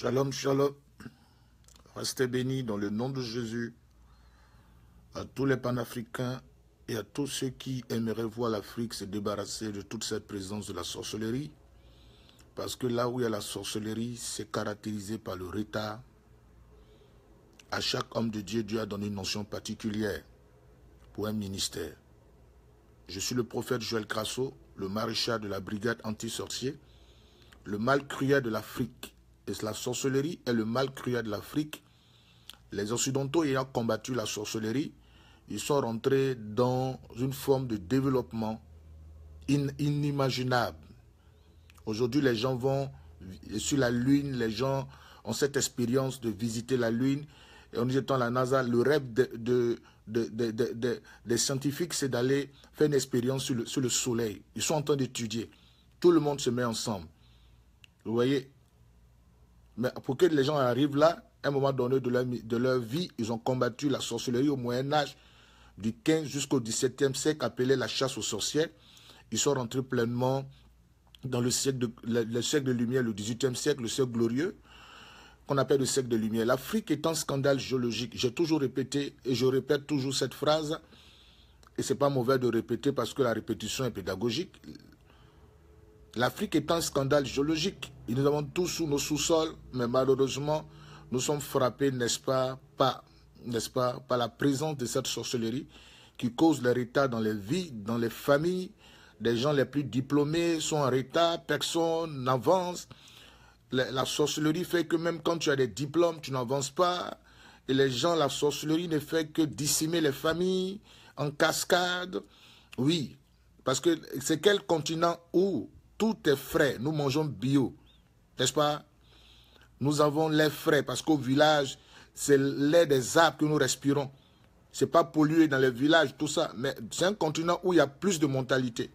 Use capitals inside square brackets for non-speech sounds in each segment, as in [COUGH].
Shalom, shalom. Restez bénis dans le nom de Jésus à tous les panafricains et à tous ceux qui aimeraient voir l'Afrique se débarrasser de toute cette présence de la sorcellerie. Parce que là où il y a la sorcellerie, c'est caractérisé par le retard. À chaque homme de Dieu, Dieu a donné une notion particulière pour un ministère. Je suis le prophète Joël Crasso, le maréchal de la brigade anti-sorcier, le mal de l'Afrique la sorcellerie est le mal cruel de l'Afrique. Les Occidentaux ayant combattu la sorcellerie, ils sont rentrés dans une forme de développement inimaginable. Aujourd'hui, les gens vont sur la Lune, les gens ont cette expérience de visiter la Lune. Et en étant la NASA, le rêve de, des scientifiques, c'est d'aller faire une expérience sur le, sur le Soleil. Ils sont en train d'étudier. Tout le monde se met ensemble. Vous voyez, mais pour que les gens arrivent là, à un moment donné de leur, de leur vie, ils ont combattu la sorcellerie au Moyen-Âge, du 15 jusqu'au 17e siècle, appelé la chasse aux sorcières. Ils sont rentrés pleinement dans le siècle de, siècle lumière, le 18e siècle, le siècle glorieux, qu'on appelle le siècle de lumière. L'Afrique est un scandale géologique. J'ai toujours répété, et je répète toujours cette phrase, et c'est pas mauvais de répéter parce que la répétition est pédagogique. L'Afrique est un scandale géologique. Et nous avons tout sous nos sous-sols, mais malheureusement, nous sommes frappés, n'est-ce pas, par, n'est-ce pas, la présence de cette sorcellerie qui cause le retard dans les vies, dans les familles. Des gens les plus diplômés sont en retard, personne n'avance. La, la sorcellerie fait que même quand tu as des diplômes, tu n'avances pas. Et les gens, la sorcellerie ne fait que dissimer les familles en cascade. Oui, parce que c'est quel continent où tout est frais. Nous mangeons bio, n'est-ce pas Nous avons l'air frais parce qu'au village, c'est l'air des arbres que nous respirons. C'est pas pollué dans les villages, tout ça. Mais c'est un continent où il y a plus de mentalité.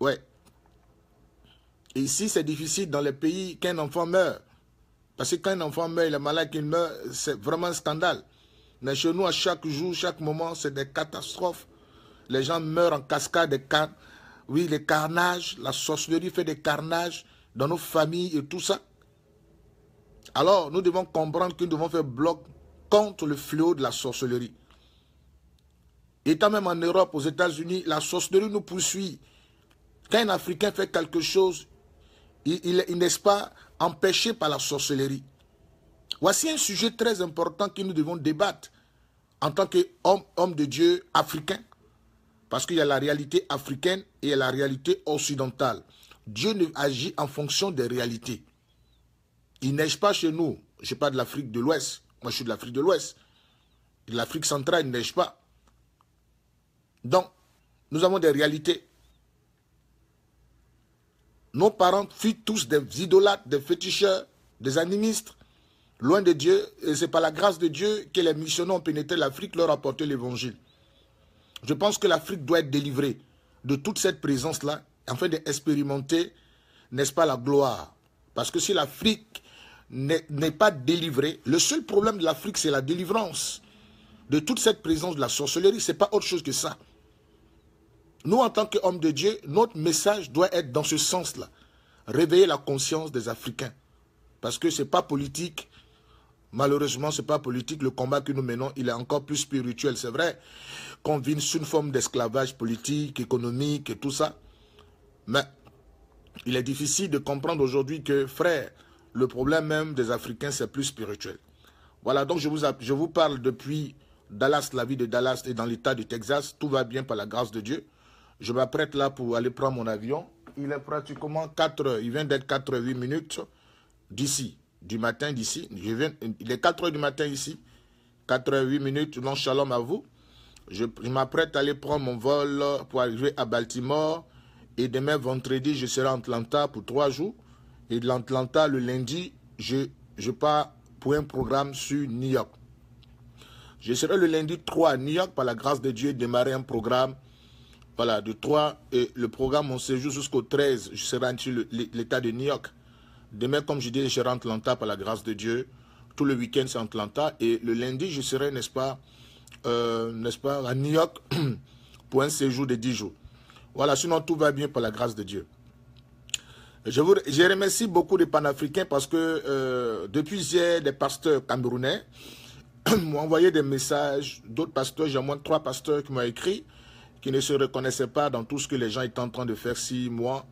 Ouais. ici, c'est difficile dans les pays qu'un enfant meurt. Parce que quand un enfant meurt, il est malade, qu'il meurt, c'est vraiment un scandale. Mais chez nous, à chaque jour, chaque moment, c'est des catastrophes. Les gens meurent en cascade, des, oui, les carnages, la sorcellerie fait des carnages dans nos familles et tout ça. Alors, nous devons comprendre que nous devons faire bloc contre le fléau de la sorcellerie. Et quand même en Europe, aux États-Unis, la sorcellerie nous poursuit. Quand un Africain fait quelque chose, il, n'est pas empêché par la sorcellerie. Voici un sujet très important que nous devons débattre en tant qu'homme homme de Dieu africain. Parce qu'il y a la réalité africaine et la réalité occidentale. Dieu ne agit en fonction des réalités. Il neige pas chez nous. Je suis pas de l'Afrique de l'Ouest. Moi, je suis de l'Afrique de l'Ouest. De L'Afrique centrale il neige pas. Donc, nous avons des réalités. Nos parents fuient tous des idolâtres, des féticheurs, des animistes, loin de Dieu. Et c'est par la grâce de Dieu que les missionnaires ont pénétré l'Afrique, leur apporté l'évangile. Je pense que l'Afrique doit être délivrée de toute cette présence-là afin d'expérimenter, n'est-ce pas, la gloire. Parce que si l'Afrique n'est pas délivrée, le seul problème de l'Afrique, c'est la délivrance de toute cette présence de la sorcellerie. Ce n'est pas autre chose que ça. Nous, en tant qu'hommes de Dieu, notre message doit être dans ce sens-là. Réveiller la conscience des Africains. Parce que ce n'est pas politique, Malheureusement, ce n'est pas politique. Le combat que nous menons, il est encore plus spirituel, c'est vrai. Qu'on vit sous une forme d'esclavage politique, économique et tout ça. Mais il est difficile de comprendre aujourd'hui que, frère, le problème même des Africains, c'est plus spirituel. Voilà, donc je vous, je vous parle depuis Dallas, la vie de Dallas et dans l'état du Texas. Tout va bien par la grâce de Dieu. Je m'apprête là pour aller prendre mon avion. Il est pratiquement 4 heures. Il vient d'être 4 minutes d'ici du matin d'ici. Je il est 4 h du matin ici. 4 h 8 minutes, non, shalom à vous. Je, m'apprête à aller prendre mon vol pour arriver à Baltimore. Et demain, vendredi, je serai à Atlanta pour trois jours. Et de l'Atlanta, le lundi, je, pars pour un programme sur New York. Je serai le lundi 3 à New York, par la grâce de Dieu, démarrer un programme. Voilà, de 3, et le programme, on séjour jusqu'au 13, je serai dans l'État de New York. Demain, comme je dis, je rentre Atlanta par la grâce de Dieu. Tout le week-end, c'est en Atlanta. Et le lundi, je serai, n'est-ce pas, euh, n'est-ce pas, à New York [CLEARS THROAT] pour un séjour de 10 jours. Voilà, sinon tout va bien par la grâce de Dieu. Je, vous, remercie beaucoup les panafricains parce que euh, depuis hier, des pasteurs camerounais [CLEARS THROAT] m'ont envoyé des messages. D'autres pasteurs, j'ai au moins trois pasteurs qui m'ont écrit, qui ne se reconnaissaient pas dans tout ce que les gens étaient en train de faire. Si moi,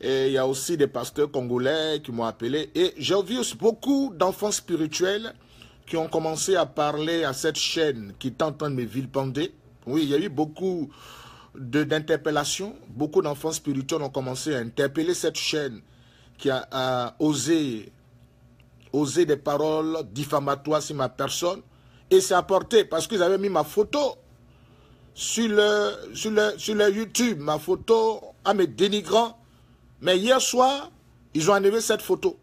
et il y a aussi des pasteurs congolais qui m'ont appelé. Et j'ai vu aussi beaucoup d'enfants spirituels qui ont commencé à parler à cette chaîne qui de me vilpender. Oui, il y a eu beaucoup d'interpellations. beaucoup d'enfants spirituels ont commencé à interpeller cette chaîne qui a, osé, osé des paroles diffamatoires sur ma personne. Et c'est apporté parce qu'ils avaient mis ma photo sur le, sur le, sur le YouTube, ma photo à mes dénigrants. Mais hier soir, ils ont enlevé cette photo.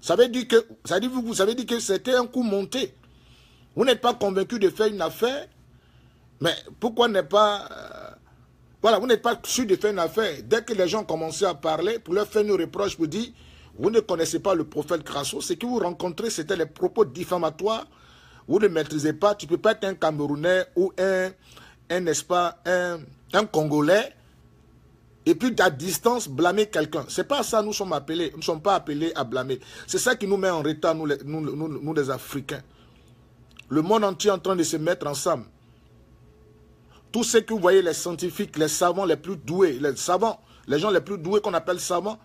Ça veut dire que, ça dit vous, savez que c'était un coup monté. Vous n'êtes pas convaincu de faire une affaire, mais pourquoi n'est pas... Euh, voilà, vous n'êtes pas sûr de faire une affaire. Dès que les gens commençaient à parler, pour leur faire une reproche, vous dites, vous ne connaissez pas le prophète Crasso, ce que vous rencontrez, c'était les propos diffamatoires, vous ne maîtrisez pas, tu ne peux pas être un Camerounais ou un, un, un, un Congolais et puis à distance blâmer quelqu'un. C'est pas ça nous sommes appelés, nous ne sommes pas appelés à blâmer. C'est ça qui nous met en retard nous les, Africains. Le monde entier est en train de se mettre ensemble. Tous ceux que vous voyez, les scientifiques, les savants les plus doués, les savants, les gens les plus doués qu'on appelle savants,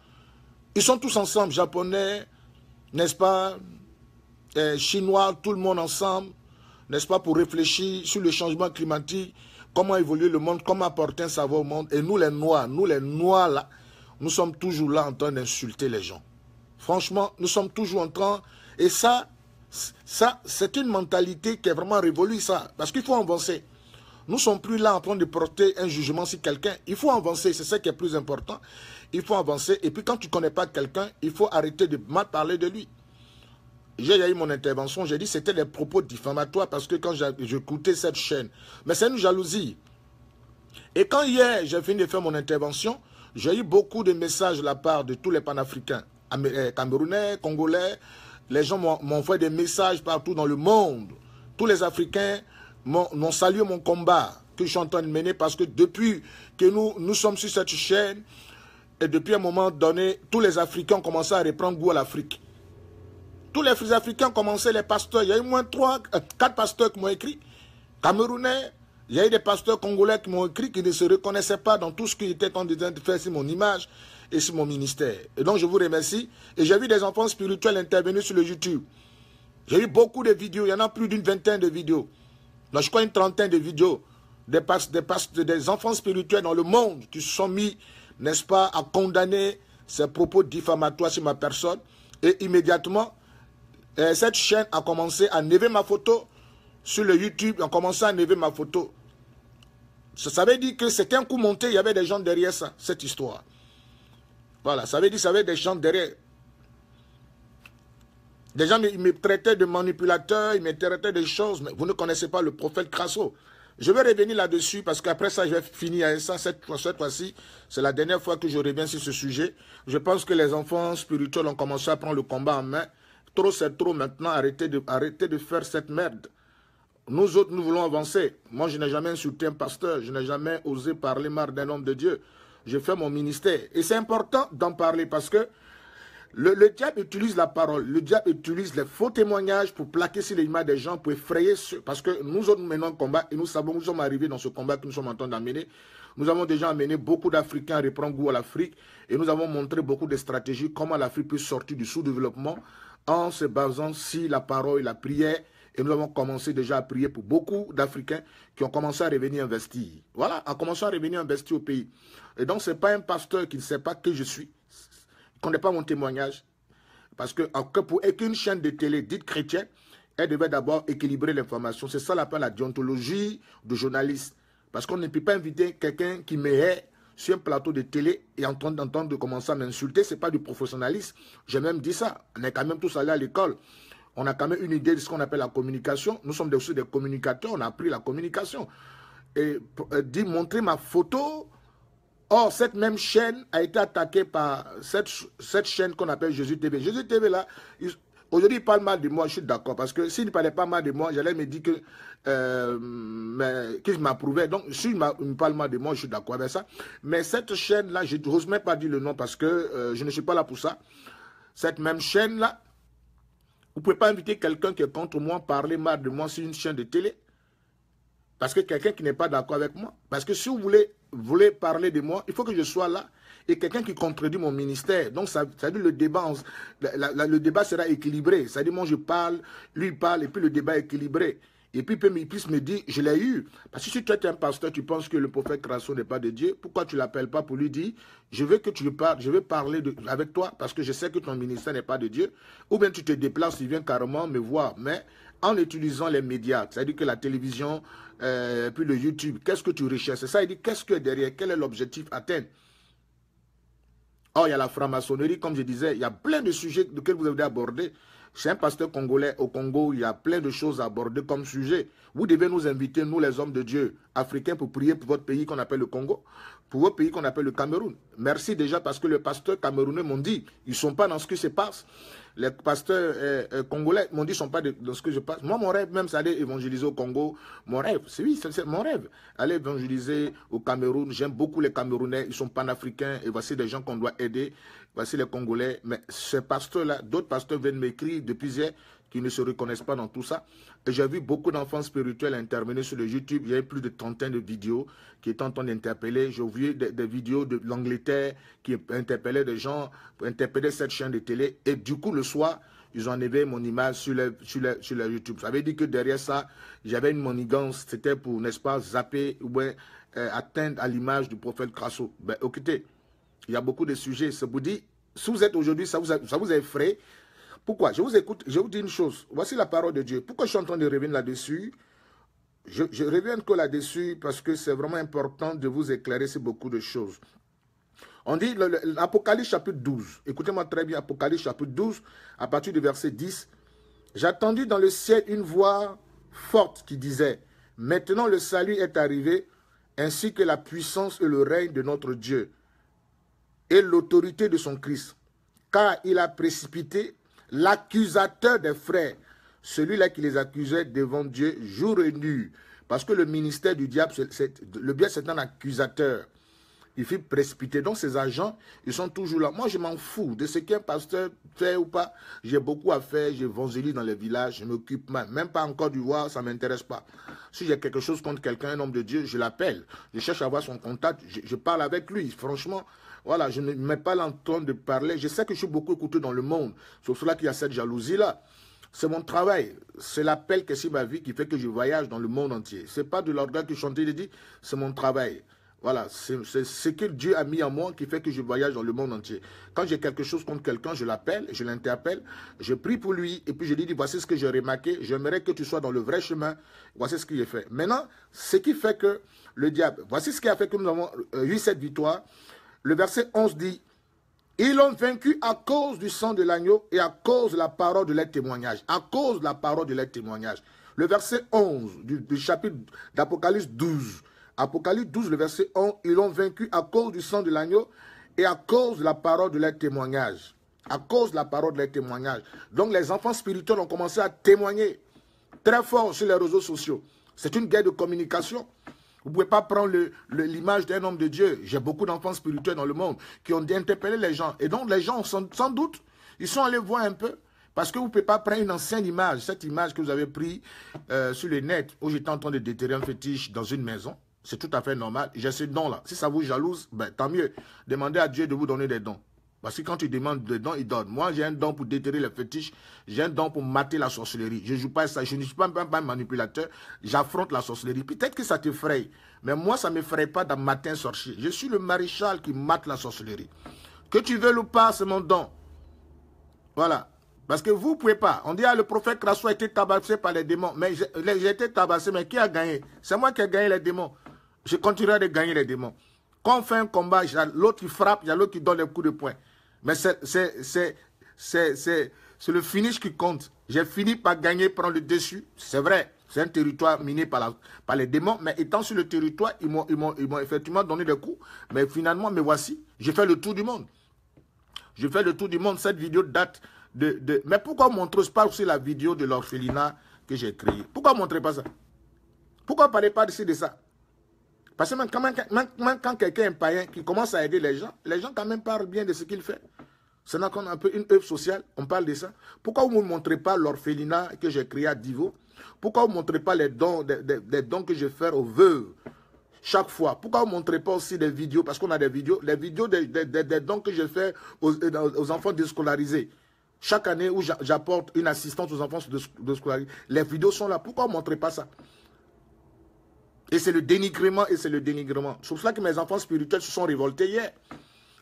ils sont tous ensemble, japonais, n'est-ce pas, euh, chinois, tout le monde ensemble, n'est-ce pas, pour réfléchir sur le changement climatique, comment évoluer le monde, comment apporter un savoir au monde. Et nous les Noirs, nous les Noirs là, nous sommes toujours là en train d'insulter les gens. Franchement, nous sommes toujours en train... Et ça, ça c'est une mentalité qui est vraiment révolue, ça. Parce qu'il faut avancer. Nous ne sommes plus là en train de porter un jugement sur quelqu'un. Il faut avancer, c'est ça qui est plus important. Il faut avancer. Et puis quand tu ne connais pas quelqu'un, il faut arrêter de mal parler de lui. J'ai eu mon intervention, j'ai dit c'était des propos diffamatoires parce que quand j'écoutais cette chaîne, mais c'est une jalousie. Et quand hier, j'ai fini de faire mon intervention, j'ai eu beaucoup de messages de la part de tous les panafricains, euh, camerounais, congolais. Les gens m'ont fait des messages partout dans le monde. Tous les Africains m'ont salué mon combat que je suis en train de mener parce que depuis que nous, nous sommes sur cette chaîne, et depuis un moment donné, tous les Africains ont commencé à reprendre goût à l'Afrique tous les frères africains commençaient les pasteurs. Il y a eu moins trois, euh, quatre pasteurs qui m'ont écrit. Camerounais, il y a eu des pasteurs congolais qui m'ont écrit, qui ne se reconnaissaient pas dans tout ce qu'ils était en train de faire sur mon image et sur mon ministère. Et donc, je vous remercie. Et j'ai vu des enfants spirituels intervenir sur le YouTube. J'ai eu beaucoup de vidéos. Il y en a plus d'une vingtaine de vidéos. je crois une trentaine de vidéos. Des, des, des enfants spirituels dans le monde qui se sont mis, n'est-ce pas, à condamner ces propos diffamatoires sur ma personne. Et immédiatement, euh, cette chaîne a commencé à never ma photo sur le YouTube, ils ont commencé à never ma photo. Ça, avait veut dire que c'était un coup monté, il y avait des gens derrière ça, cette histoire. Voilà, ça veut dire ça ça avait des gens derrière. Des gens ils me traitaient de manipulateur, ils me traitaient choses, mais vous ne connaissez pas le prophète Crasso. Je vais revenir là-dessus parce qu'après ça, je vais finir avec ça. Cette, cette fois-ci, c'est la dernière fois que je reviens sur ce sujet. Je pense que les enfants spirituels ont commencé à prendre le combat en main. Trop c'est trop maintenant, arrêtez de, arrêtez de faire cette merde. Nous autres, nous voulons avancer. Moi, je n'ai jamais insulté un pasteur, je n'ai jamais osé parler mal d'un homme de Dieu. Je fais mon ministère. Et c'est important d'en parler parce que le, diable utilise la parole, le diable utilise les faux témoignages pour plaquer sur les images des gens, pour effrayer ceux. Parce que nous autres, nous menons un combat et nous savons, que nous sommes arrivés dans ce combat que nous sommes en train d'amener. Nous avons déjà amené beaucoup d'Africains à reprendre goût à l'Afrique et nous avons montré beaucoup de stratégies, comment l'Afrique peut sortir du sous-développement en se basant sur la parole et la prière. Et nous avons commencé déjà à prier pour beaucoup d'Africains qui ont commencé à revenir investir. Voilà, en commençant à revenir investir au pays. Et donc, ce n'est pas un pasteur qui ne sait pas que je suis, qui ne connaît pas mon témoignage. Parce que pour qu'une chaîne de télé dite chrétienne, elle devait d'abord équilibrer l'information. C'est ça l'appel la déontologie du journaliste. Parce qu'on ne peut pas inviter quelqu'un qui me hait sur un plateau de télé et en train d'entendre de commencer à m'insulter, c'est pas du professionnalisme. J'ai même dit ça. On est quand même tous allés à l'école. On a quand même une idée de ce qu'on appelle la communication. Nous sommes aussi des communicateurs, on a appris la communication. Et, euh, dit montrer ma photo. Or, cette même chaîne a été attaquée par cette, cette chaîne qu'on appelle Jésus TV. Jésus TV, là, Aujourd'hui, il parle mal de moi, je suis d'accord, parce que s'il ne parlait pas mal de moi, j'allais me dire que, euh, je m'approuvais. Donc, s'il me parle mal de moi, je suis d'accord avec ça. Mais cette chaîne-là, je n'ose même pas dire le nom parce que euh, je ne suis pas là pour ça. Cette même chaîne-là, vous ne pouvez pas inviter quelqu'un qui est contre moi, parler mal de moi sur une chaîne de télé. Parce que quelqu'un qui n'est pas d'accord avec moi. Parce que si vous voulez, voulez parler de moi, il faut que je sois là et quelqu'un qui contredit mon ministère. Donc, ça, ça dire le débat, le débat sera équilibré. Ça dit, moi, je parle, lui parle, et puis le débat est équilibré. Et puis, il puisse me dire, je l'ai eu. Parce que si toi, tu es un pasteur, tu penses que le prophète Crasso n'est pas de Dieu, pourquoi tu ne l'appelles pas pour lui dire, je veux que tu parles, je veux parler avec toi parce que je sais que ton ministère n'est pas de Dieu. Ou bien tu te déplaces, tu vient carrément me voir, mais en utilisant les médias, c'est-à-dire que la télévision, euh, puis le YouTube, qu'est-ce que tu recherches C'est ça, il dit, qu'est-ce que derrière, quel est l'objectif atteint Or, il y a la franc-maçonnerie, comme je disais, il y a plein de sujets que vous avez abordé. C'est un pasteur congolais au Congo, il y a plein de choses à aborder comme sujet. Vous devez nous inviter, nous les hommes de Dieu, africains, pour prier pour votre pays qu'on appelle le Congo, pour votre pays qu'on appelle le Cameroun. Merci déjà parce que le pasteur camerounais m'ont dit, ils ne sont pas dans ce qui se passe les pasteurs euh, euh, congolais m'ont dit ne sont pas de, dans ce que je passe. Moi, mon rêve même, c'est aller évangéliser au Congo. Mon rêve, c'est oui, c'est mon rêve. Aller évangéliser au Cameroun. J'aime beaucoup les Camerounais. Ils sont panafricains et voici des gens qu'on doit aider. Voici les Congolais. Mais ces pasteurs-là, d'autres pasteurs viennent m'écrire depuis hier qui ne se reconnaissent pas dans tout ça. Et j'ai vu beaucoup d'enfants spirituels intervenir sur le YouTube. Il y a plus de trentaine de vidéos qui étaient en train d'interpeller. J'ai vu des, vidéos de l'Angleterre qui interpellaient des gens, interpellaient cette chaîne de télé. Et du coup, le soir, ils ont enlevé mon image sur le, sur le, sur YouTube. Ça veut dire que derrière ça, j'avais une monigance. C'était pour, n'est-ce pas, zapper ou euh, atteindre à l'image du prophète Crasso. Ben, écoutez, il y a beaucoup de sujets. Ça vous dit, si vous êtes aujourd'hui, ça vous, a, ça vous effraie, pourquoi Je vous écoute, je vous dis une chose. Voici la parole de Dieu. Pourquoi je suis en train de revenir là-dessus je, je, reviens que là-dessus parce que c'est vraiment important de vous éclairer sur beaucoup de choses. On dit l'Apocalypse chapitre 12. Écoutez-moi très bien, Apocalypse chapitre 12, à partir du verset 10. J'attendis dans le ciel une voix forte qui disait, maintenant le salut est arrivé, ainsi que la puissance et le règne de notre Dieu, et l'autorité de son Christ, car il a précipité l'accusateur des frères, celui-là qui les accusait devant Dieu jour et nuit. Parce que le ministère du diable, le bien c'est un accusateur. Il fait précipiter. Donc ces agents, ils sont toujours là. Moi, je m'en fous de ce qu'un pasteur fait ou pas. J'ai beaucoup à faire, j'évangélise dans les villages, je m'occupe même. Même pas encore du voir ça ne m'intéresse pas. Si j'ai quelque chose contre quelqu'un, un homme de Dieu, je l'appelle. Je cherche à avoir son contact, je parle avec lui. Franchement, voilà, je ne mets pas l'entente de parler. Je sais que je suis beaucoup écouté dans le monde. C'est pour cela qu'il y a cette jalousie-là. C'est mon travail. C'est l'appel que c'est ma vie qui fait que je voyage dans le monde entier. Ce n'est pas de l'orgueil que je le dit, c'est mon travail. Voilà, c'est ce que Dieu a mis en moi qui fait que je voyage dans le monde entier. Quand j'ai quelque chose contre quelqu'un, je l'appelle, je l'interpelle, je prie pour lui, et puis je lui dis, voici ce que j'ai remarqué, j'aimerais que tu sois dans le vrai chemin, voici ce qu'il a fait. Maintenant, ce qui fait que le diable, voici ce qui a fait que nous avons euh, eu cette victoire, le verset 11 dit, ils l'ont vaincu à cause du sang de l'agneau et à cause de la parole de leur témoignage. À cause la parole de leur témoignage. Le verset 11 du, chapitre d'Apocalypse 12. Apocalypse 12, le verset 11, ils l'ont vaincu à cause du sang de l'agneau et à cause de la parole de leur témoignage. À cause la parole de leur témoignage. Donc les enfants spirituels ont commencé à témoigner très fort sur les réseaux sociaux. C'est une guerre de communication. Vous ne pouvez pas prendre l'image d'un homme de Dieu. J'ai beaucoup d'enfants spirituels dans le monde qui ont interpellé les gens. Et donc, les gens, sont, sans doute, ils sont allés voir un peu. Parce que vous ne pouvez pas prendre une ancienne image, cette image que vous avez prise euh, sur les net, où j'étais en train de déterrer un fétiche dans une maison. C'est tout à fait normal. J'ai ce don-là. Si ça vous jalouse, ben, tant mieux. Demandez à Dieu de vous donner des dons. Parce que quand tu demandes des dons, ils donnent. Moi, j'ai un don pour déterrer les fétiches, j'ai un don pour mater la sorcellerie. Je ne joue pas ça, je ne suis pas, un manipulateur, j'affronte la sorcellerie. Peut-être que ça te fraye, mais moi, ça ne me fraye pas d'un matin sorcier. Je suis le maréchal qui mate la sorcellerie. Que tu veux ou pas, c'est mon don. Voilà. Parce que vous ne pouvez pas. On dit, ah, le prophète Krasso a été tabassé par les démons. Mais j'ai été tabassé, mais qui a gagné C'est moi qui ai gagné les démons. Je continuerai de gagner les démons. Quand on fait un combat, l'autre qui frappe, il y a l'autre qui donne les coups de poing. Mais c'est le finish qui compte. J'ai fini par gagner, prendre le dessus. C'est vrai. C'est un territoire miné par, la, par, les démons. Mais étant sur le territoire, ils m'ont effectivement donné des coups. Mais finalement, me voici. J'ai fait le tour du monde. Je fais le tour du monde. Cette vidéo date de... Mais pourquoi ne montre pas aussi la vidéo de l'orphelinat que j'ai créée Pourquoi ne pas ça Pourquoi ne parlez pas de ça parce que quand, quelqu'un est païen qui commence à aider les gens, les gens quand même parlent bien de ce qu'il fait. C'est un peu une œuvre sociale, on parle de ça. Pourquoi vous ne montrez pas l'orphelinat que j'ai créé à Divo Pourquoi vous ne montrez pas les dons, que je fais aux veuves chaque fois. Pourquoi vous ne montrez pas aussi des vidéos Parce qu'on a des vidéos, les vidéos des, dons que je fais aux, euh, aux enfants déscolarisés. Chaque année où j'apporte une assistance aux enfants déscolarisés, les vidéos sont là. Pourquoi vous ne montrez pas ça et c'est le dénigrement, et c'est le dénigrement. C'est pour cela que mes enfants spirituels se sont révoltés hier.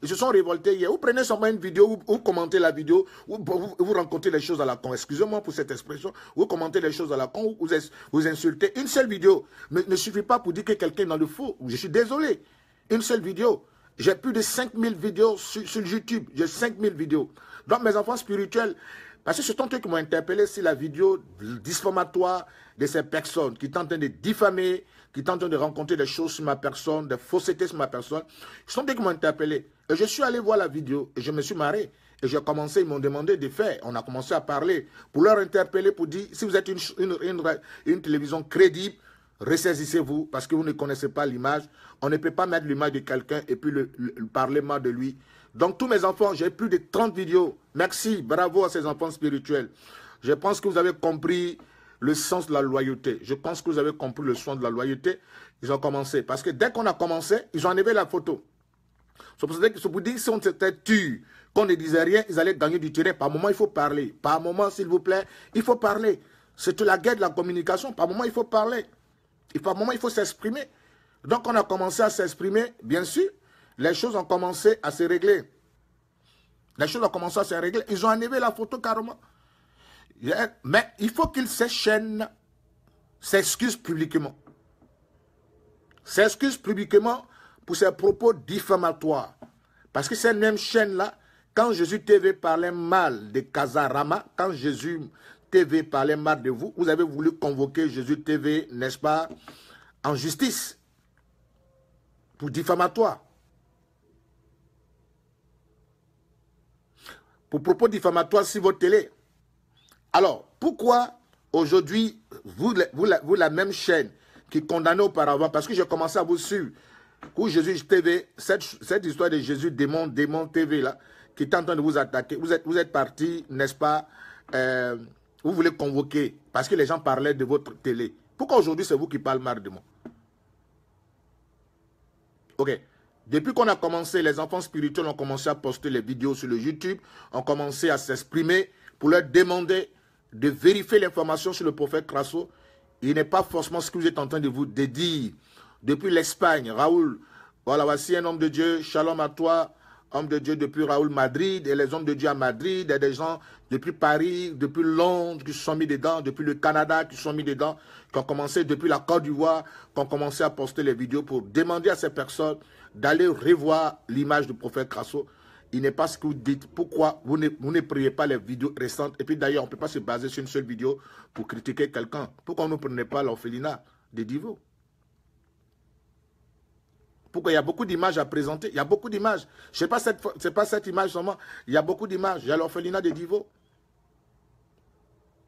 Ils se sont révoltés hier. Vous prenez seulement une vidéo, vous, commentez la vidéo, vous, vous, rencontrez les choses à la con. Excusez-moi pour cette expression. Vous commentez les choses à la con, vous, vous insultez. Une seule vidéo ne, suffit pas pour dire que quelqu'un est dans le faux. Je suis désolé. Une seule vidéo. J'ai plus de 5000 vidéos sur, YouTube. J'ai 5000 vidéos. Donc mes enfants spirituels, parce que ce tant qui m'ont interpellé, c'est la vidéo disformatoire de ces personnes qui tentent de diffamer, qui tentent de rencontrer des choses sur ma personne, des faussetés sur ma personne. Ils sont dès qu'ils m'ont Et je suis allé voir la vidéo et je me suis marré. Et j'ai commencé, ils m'ont demandé des faits. On a commencé à parler pour leur interpeller, pour dire, si vous êtes une, une, télévision crédible, ressaisissez-vous parce que vous ne connaissez pas l'image. On ne peut pas mettre l'image de quelqu'un et puis parler mal de lui. Donc tous mes enfants, j'ai plus de 30 vidéos. Merci, bravo à ces enfants spirituels. Je pense que vous avez compris le sens de la loyauté. Je pense que vous avez compris le sens de la loyauté. Ils ont commencé. Parce que dès qu'on a commencé, ils ont enlevé la photo. C'est pour dire que si on s'était tu, qu'on ne disait rien, ils allaient gagner du terrain. Par moment, il faut parler. Par moment, s'il vous plaît, il faut parler. C'est la guerre de la communication. Par moment, il faut parler. Et par moment, il faut s'exprimer. Donc, on a commencé à s'exprimer, bien sûr. Les choses ont commencé à se régler. Les choses ont commencé à se régler. Ils ont enlevé la photo carrément. Mais il faut qu'il s'échaîne, s'excuse publiquement. S'excuse publiquement pour ses propos diffamatoires. Parce que cette même chaîne-là, quand Jésus TV parlait mal de Kazarama, quand Jésus TV parlait mal de vous, vous avez voulu convoquer Jésus TV, n'est-ce pas, en justice pour diffamatoire. Pour propos diffamatoires si votre télé. Alors, pourquoi aujourd'hui, vous, vous, la, même chaîne qui condamnait auparavant, parce que j'ai commencé à vous suivre, où Jésus TV, cette, histoire de Jésus démon, démon TV là, qui est en train de vous attaquer, vous êtes, vous êtes parti, n'est-ce pas, euh, vous voulez convoquer, parce que les gens parlaient de votre télé. Pourquoi aujourd'hui c'est vous qui parlez mal de moi Ok. Depuis qu'on a commencé, les enfants spirituels ont commencé à poster les vidéos sur le YouTube, ont commencé à s'exprimer pour leur demander de vérifier l'information sur le prophète Crasso, il n'est pas forcément ce que vous êtes en train de vous dédire. dire. Depuis l'Espagne, Raoul, voilà, voici un homme de Dieu, shalom à toi, homme de Dieu depuis Raoul Madrid, et les hommes de Dieu à Madrid, et des gens depuis Paris, depuis Londres qui se sont mis dedans, depuis le Canada qui se sont mis dedans, qui ont commencé depuis la Côte d'Ivoire, qui ont commencé à poster les vidéos pour demander à ces personnes d'aller revoir l'image du prophète Crasso il n'est pas ce que vous dites. Pourquoi vous ne, vous ne priez pas les vidéos récentes Et puis d'ailleurs, on ne peut pas se baser sur une seule vidéo pour critiquer quelqu'un. Pourquoi on ne prenait pas l'orphelinat des Divo Pourquoi il y a beaucoup d'images à présenter Il y a beaucoup d'images. Ce n'est pas, cette, pas cette image seulement. Il y a beaucoup d'images. Il y a l'orphelinat des Divo.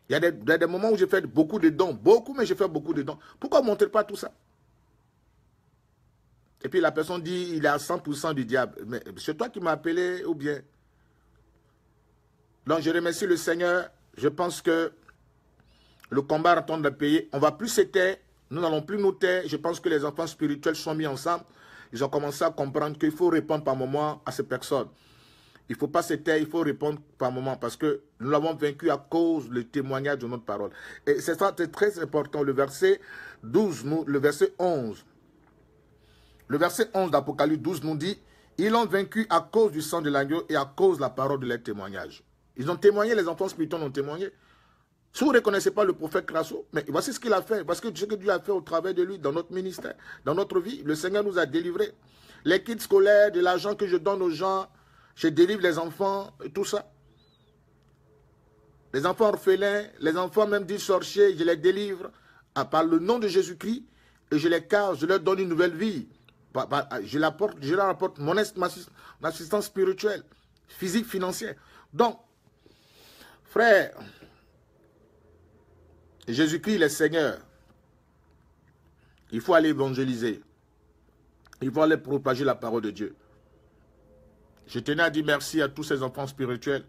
Il y a des, moments où j'ai fait beaucoup de dons. Beaucoup, mais j'ai fait beaucoup de dons. Pourquoi ne montrez pas tout ça et puis la personne dit, il est à 100% du diable. Mais c'est toi qui m'as appelé ou bien Donc je remercie le Seigneur. Je pense que le combat attend de payer. On ne va plus se taire. Nous n'allons plus nous taire. Je pense que les enfants spirituels sont mis ensemble. Ils ont commencé à comprendre qu'il faut répondre par moment à ces personnes. Il ne faut pas se taire, il faut répondre par moment parce que nous l'avons vaincu à cause du témoignage de notre parole. Et c'est ça, très important. Le verset 12, le verset 11 le verset 11 d'Apocalypse 12 nous dit, ils ont vaincu à cause du sang de l'agneau et à cause de la parole de leur témoignage. Ils ont témoigné, les enfants spirituels ont témoigné. Si vous ne reconnaissez pas le prophète Crasso, mais voici ce qu'il a fait, parce que ce que Dieu a fait au travers de lui, dans notre ministère, dans notre vie, le Seigneur nous a délivrés. Les kits scolaires, de l'argent que je donne aux gens, je délivre les enfants, tout ça. Les enfants orphelins, les enfants même dits sorciers, je les délivre à par le nom de Jésus-Christ et je les casse, je leur donne une nouvelle vie je l'apporte, je la apporte mon, assistance spirituelle, physique, financière. Donc, frère, Jésus-Christ le Seigneur, il faut aller évangéliser. Il faut aller propager la parole de Dieu. Je tenais à dire merci à tous ces enfants spirituels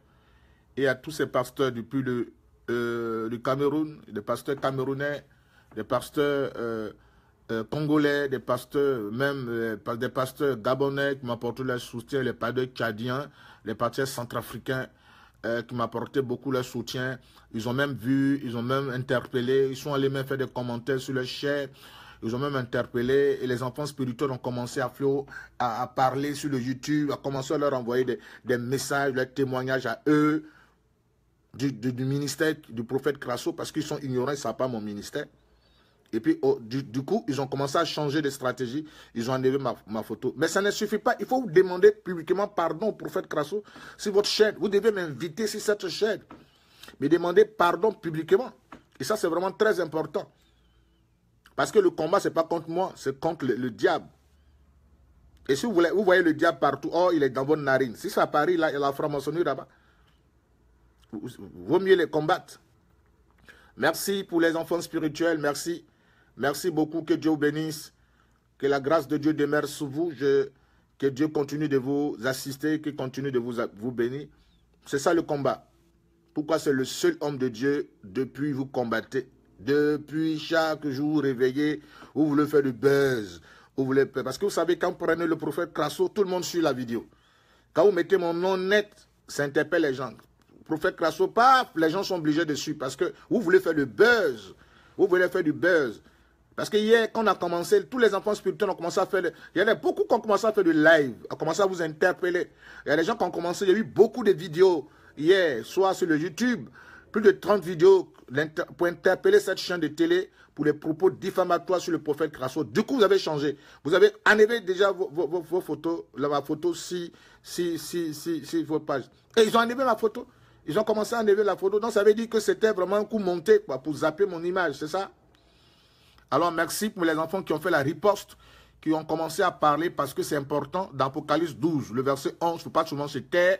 et à tous ces pasteurs depuis euh, le, Cameroun, les pasteurs camerounais, les pasteurs euh, euh, congolais, des pasteurs, même euh, des pasteurs gabonais qui m'apportaient leur soutien, les pasteurs tchadiens, les pasteurs centrafricains euh, qui m'apportaient beaucoup leur soutien. Ils ont même vu, ils ont même interpellé, ils sont allés même faire des commentaires sur leur chair. Ils ont même interpellé et les enfants spirituels ont commencé à, flot, à, parler sur le YouTube, à commencer à leur envoyer des, messages, des témoignages à eux du, ministère du prophète Crasso parce qu'ils sont ignorants, ça pas mon ministère. Et puis, oh, du, coup, ils ont commencé à changer de stratégie. Ils ont enlevé ma, photo. Mais ça ne suffit pas. Il faut vous demander publiquement pardon au prophète Crasso sur votre chaîne. Vous devez m'inviter sur cette chaîne. Mais demander pardon publiquement. Et ça, c'est vraiment très important. Parce que le combat, ce n'est pas contre moi, c'est contre le, diable. Et si vous, voulez, vous voyez le diable partout, oh, il est dans votre narine. Si ça à Paris, là, il a la franc-maçonnerie là-bas. Vaut mieux les combattre. Merci pour les enfants spirituels. Merci. Merci beaucoup. Que Dieu vous bénisse. Que la grâce de Dieu demeure sous vous. que Dieu continue de vous assister, qu'il continue de vous, vous bénir. C'est ça le combat. Pourquoi c'est le seul homme de Dieu depuis vous combattez Depuis chaque jour réveillé réveillez, vous voulez faire du buzz. Vous voulez... Parce que vous savez, quand vous prenez le prophète Crasso, tout le monde suit la vidéo. Quand vous mettez mon nom net, ça interpelle les gens. Prophète Crasso, paf, les gens sont obligés de suivre parce que vous voulez faire du buzz. Vous voulez faire du buzz. Parce que hier, quand on a commencé, tous les enfants spirituels ont commencé à faire... Il y en a beaucoup qui ont commencé à faire du live, à commencer à vous interpeller. Il y a des gens qui ont commencé, il y a eu beaucoup de vidéos hier, soit sur le YouTube, plus de 30 vidéos pour interpeller cette chaîne de télé pour les propos diffamatoires sur le prophète Crasso. Du coup, vous avez changé. Vous avez enlevé déjà vos, photos, la photo si, si, si, si, si, vos pages. Et ils ont enlevé ma photo. Ils ont commencé à enlever la photo. Donc, ça veut dire que c'était vraiment un coup monté pour zapper mon image, c'est ça alors merci pour les enfants qui ont fait la riposte, qui ont commencé à parler parce que c'est important. D'Apocalypse 12, le verset 11, il ne pas souvent se taire.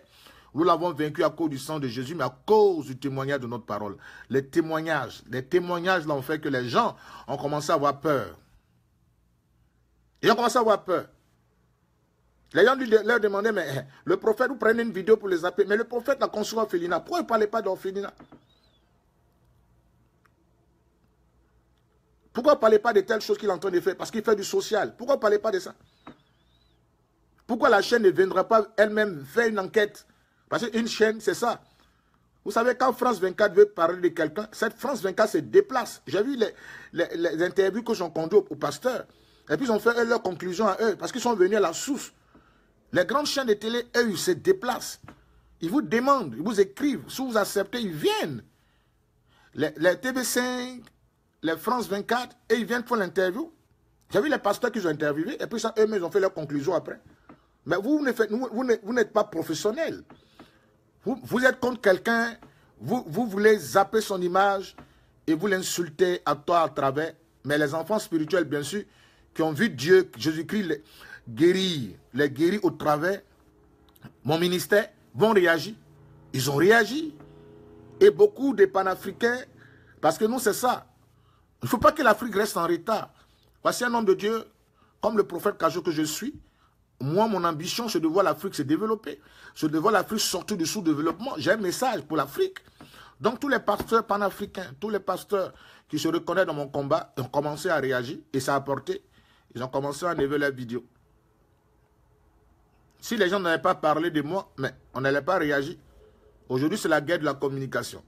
Nous l'avons vaincu à cause du sang de Jésus, mais à cause du témoignage de notre parole. Les témoignages, les témoignages l'ont fait que les gens ont commencé à avoir peur. Ils ont commencé à avoir peur. Les gens leur demandaient, mais eh, le prophète, vous prenez une vidéo pour les appeler. Mais le prophète a conçu Orphelina. Pourquoi il ne parlait pas d'Orphelina Pourquoi ne parlez pas de telles choses qu'il est en train de faire Parce qu'il fait du social. Pourquoi ne parlez pas de ça Pourquoi la chaîne ne viendra pas elle-même faire une enquête Parce qu'une chaîne, c'est ça. Vous savez, quand France 24 veut parler de quelqu'un, cette France 24 se déplace. J'ai vu les, interviews que j'ai conduites aux, pasteur. Et puis, ils ont fait leurs conclusions à eux, parce qu'ils sont venus à la source. Les grandes chaînes de télé, eux, ils se déplacent. Ils vous demandent, ils vous écrivent. Si vous acceptez, ils viennent. Les, les TV5, les France 24, et ils viennent faire l'interview. J'ai vu les pasteurs qu'ils ont interviewés, et puis ça, eux-mêmes, ils ont fait leur conclusion après. Mais vous, vous n'êtes pas professionnel. Vous, êtes contre quelqu'un, vous, voulez zapper son image et vous l'insultez à toi à travers. Mais les enfants spirituels, bien sûr, qui ont vu Dieu, Jésus-Christ guérir, les guérir au travers, mon ministère, vont réagir. Ils ont réagi. Et beaucoup de panafricains, parce que nous, c'est ça. Il ne faut pas que l'Afrique reste en retard. Voici un homme de Dieu, comme le prophète Kajo que je suis. Moi, mon ambition, c'est de voir l'Afrique se développer. C'est de voir l'Afrique sortir du sous-développement. J'ai un message pour l'Afrique. Donc, tous les pasteurs panafricains, tous les pasteurs qui se reconnaissent dans mon combat, ont commencé à réagir et ça a apporté. Ils ont commencé à enlever la vidéo. Si les gens n'avaient pas parlé de moi, mais on n'allait pas réagir. Aujourd'hui, c'est la guerre de la communication.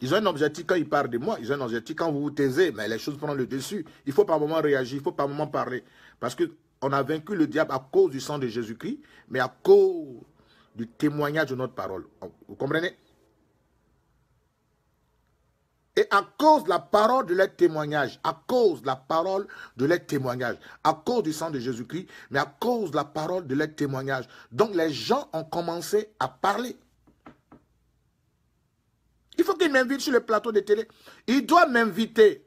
Ils ont un objectif quand ils parlent de moi, ils ont un objectif quand vous vous taisez, mais les choses prennent le dessus. Il faut par moment réagir, il faut par moment parler. Parce qu'on a vaincu le diable à cause du sang de Jésus-Christ, mais à cause du témoignage de notre parole. Oh, vous comprenez et à cause de la parole de leur témoignage, à cause de la parole de leur témoignage, à cause du sang de Jésus-Christ, mais à cause de la parole de leur témoignage. Donc les gens ont commencé à parler. Il faut qu'ils m'invite sur le plateau de télé. Ils doivent m'inviter.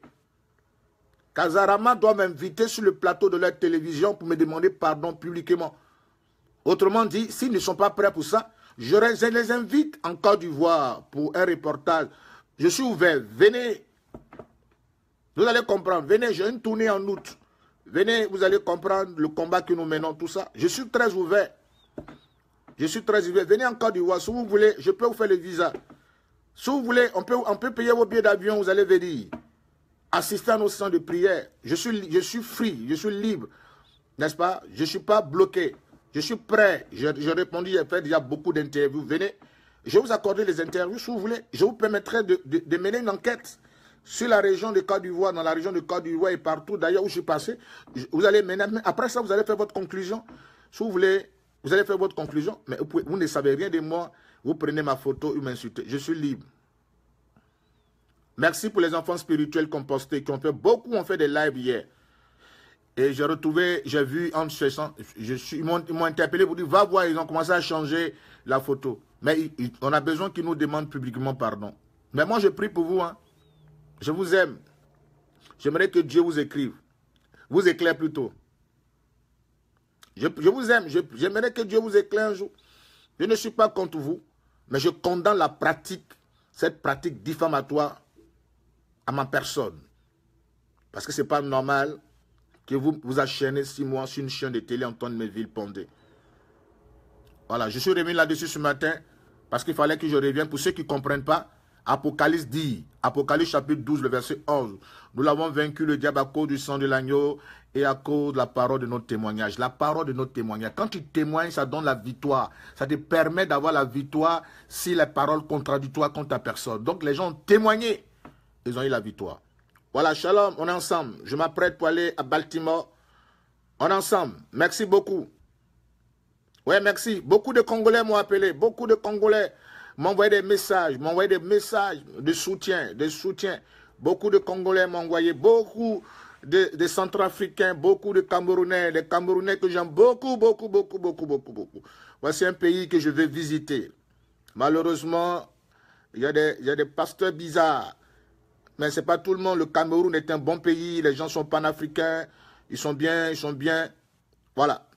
Kazarama doit m'inviter sur le plateau de leur télévision pour me demander pardon publiquement. Autrement dit, s'ils ne sont pas prêts pour ça, je les invite en Côte d'Ivoire pour un reportage. Je suis ouvert. Venez. Vous allez comprendre. Venez, j'ai une tournée en août. Venez, vous allez comprendre le combat que nous menons, tout ça. Je suis très ouvert. Je suis très ouvert. Venez en Côte d'Ivoire. Si vous voulez, je peux vous faire le visa. Si vous voulez, on peut, on peut payer vos billets d'avion, vous allez venir. Assister à nos centres de prière. Je suis, je suis free, je suis libre. N'est-ce pas Je ne suis pas bloqué. Je suis prêt. Je, répondu, j'ai fait déjà beaucoup d'interviews. Venez, je vais vous accorder les interviews si vous voulez. Je vous permettrai de, mener une enquête sur la région de Côte d'Ivoire, dans la région de Côte d'Ivoire et partout d'ailleurs où je suis passé. Vous allez après ça, vous allez faire votre conclusion. Si vous voulez, vous allez faire votre conclusion, mais vous ne savez rien de moi. Vous prenez ma photo, vous m'insultez. Je suis libre. Merci pour les enfants spirituels compostés qui ont fait beaucoup, ont fait des lives hier. Et j'ai retrouvé, j'ai vu en cherchant, je suis, ils m'ont interpellé pour dire, va voir, ils ont commencé à changer la photo. Mais on a besoin qu'ils nous demandent publiquement pardon. Mais moi, je prie pour vous. Hein. Je vous aime. J'aimerais que Dieu vous écrive. Vous éclaire plutôt. Je, je vous aime. J'aimerais que Dieu vous éclaire un jour. Je ne suis pas contre vous. Mais je condamne la pratique, cette pratique diffamatoire à ma personne. Parce que ce n'est pas normal que vous vous achaînez six mois sur une chaîne de télé en de mes villes Voilà, je suis revenu là-dessus ce matin parce qu'il fallait que je revienne. Pour ceux qui ne comprennent pas, Apocalypse dit, Apocalypse chapitre 12, le verset 11, nous l'avons vaincu le diable à cause du sang de l'agneau et à cause de la parole de notre témoignage. La parole de notre témoignage. Quand tu témoignes, ça donne la victoire. Ça te permet d'avoir la victoire si la parole contradictoire contre ta personne. Donc les gens ont témoigné, ils ont eu la victoire. Voilà, shalom, on est ensemble. Je m'apprête pour aller à Baltimore. On est ensemble. Merci beaucoup. Ouais, merci. Beaucoup de Congolais m'ont appelé. Beaucoup de Congolais m'envoyer des messages, m'envoyer des messages de soutien, de soutien. Beaucoup de Congolais m'ont envoyé, beaucoup de, Centrafricains, beaucoup de Camerounais, des Camerounais que j'aime beaucoup, beaucoup, beaucoup, beaucoup, beaucoup, beaucoup. Voici un pays que je vais visiter. Malheureusement, il y, il y a des pasteurs bizarres. Mais ce n'est pas tout le monde. Le Cameroun est un bon pays. Les gens sont panafricains. Ils sont bien, ils sont bien. Voilà.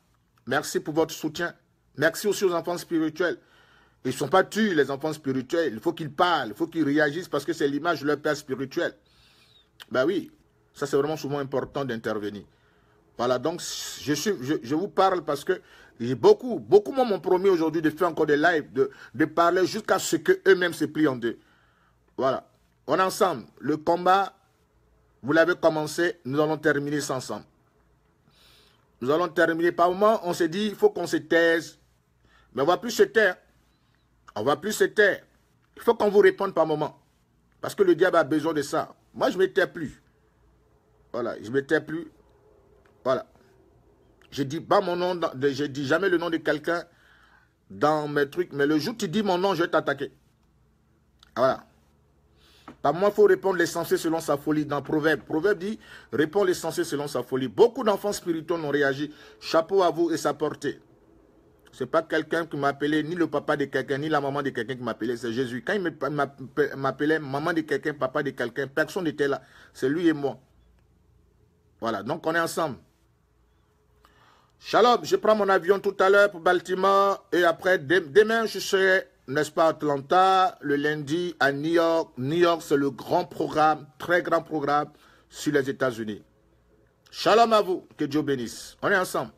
Merci pour votre soutien. Merci aussi aux enfants spirituels. Ils ne sont pas tués, les enfants spirituels. Il faut qu'ils parlent, il faut qu'ils réagissent parce que c'est l'image de leur père spirituel. Ben oui, ça c'est vraiment souvent important d'intervenir. Voilà, donc je, vous parle parce que beaucoup, beaucoup m'ont promis aujourd'hui de faire encore des lives, de, parler jusqu'à ce qu'eux-mêmes se plient en deux. Voilà, on est ensemble. Le combat, vous l'avez commencé, nous allons terminer ça ensemble. Nous allons terminer. Par moment, on s'est dit, il faut qu'on se taise. Mais on ne va plus se taire. On va plus se taire. Il faut qu'on vous réponde par moment. Parce que le diable a besoin de ça. Moi, je ne me tais plus. Voilà, je ne me tais plus. Voilà. Je dis pas mon nom, je dis jamais le nom de quelqu'un dans mes trucs. Mais le jour où tu dis mon nom, je vais t'attaquer. Ah, voilà. Par moi, il faut répondre les selon sa folie. Dans Proverbe, Proverbe dit, réponds les selon sa folie. Beaucoup d'enfants spirituels n'ont réagi. Chapeau à vous et sa portée n'est pas quelqu'un qui m'appelait, ni le papa de quelqu'un, ni la maman de quelqu'un qui m'appelait, c'est Jésus. Quand il m'appelait maman de quelqu'un, papa de quelqu'un, personne n'était là. C'est lui et moi. Voilà, donc on est ensemble. Shalom, je prends mon avion tout à l'heure pour Baltimore et après, demain, je serai, n'est-ce pas, à Atlanta, le lundi à New York. New York, c'est le grand programme, très grand programme sur les États-Unis. Shalom à vous, que Dieu bénisse. On est ensemble.